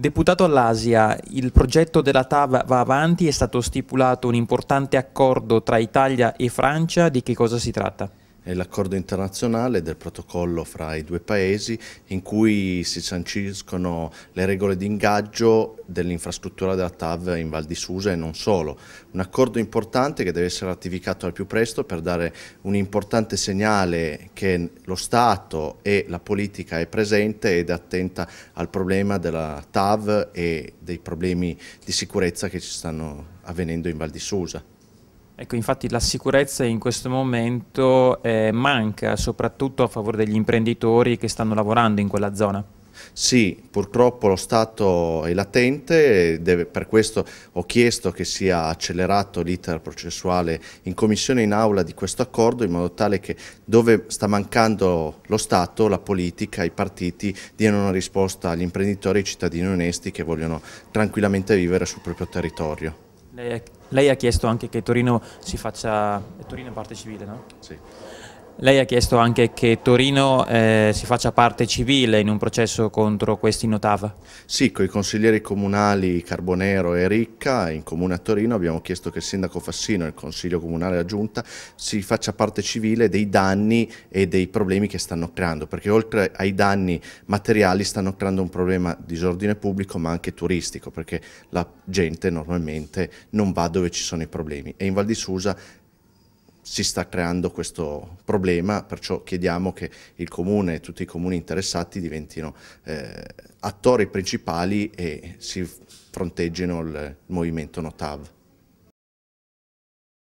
Deputato all'Asia, il progetto della TAV va avanti, è stato stipulato un importante accordo tra Italia e Francia, di che cosa si tratta? è l'accordo internazionale del protocollo fra i due paesi in cui si sanciscono le regole di ingaggio dell'infrastruttura della TAV in Val di Susa e non solo. Un accordo importante che deve essere ratificato al più presto per dare un importante segnale che lo Stato e la politica è presente ed è attenta al problema della TAV e dei problemi di sicurezza che ci stanno avvenendo in Val di Susa. Ecco, infatti la sicurezza in questo momento eh, manca, soprattutto a favore degli imprenditori che stanno lavorando in quella zona. Sì, purtroppo lo Stato è latente, deve, per questo ho chiesto che sia accelerato l'iter processuale in commissione e in aula di questo accordo in modo tale che dove sta mancando lo Stato, la politica, i partiti diano una risposta agli imprenditori e ai cittadini onesti che vogliono tranquillamente vivere sul proprio territorio. Lei, lei ha chiesto anche che Torino si faccia, Torino è parte civile, no? Sì. Lei ha chiesto anche che Torino eh, si faccia parte civile in un processo contro questi Notava. Sì, con i consiglieri comunali Carbonero e Ricca in comune a Torino abbiamo chiesto che il sindaco Fassino e il consiglio comunale della giunta si faccia parte civile dei danni e dei problemi che stanno creando, perché oltre ai danni materiali stanno creando un problema di disordine pubblico ma anche turistico, perché la gente normalmente non va dove ci sono i problemi e in Val di Susa si sta creando questo problema, perciò chiediamo che il Comune e tutti i comuni interessati diventino eh, attori principali e si fronteggino il, il movimento NOTAV.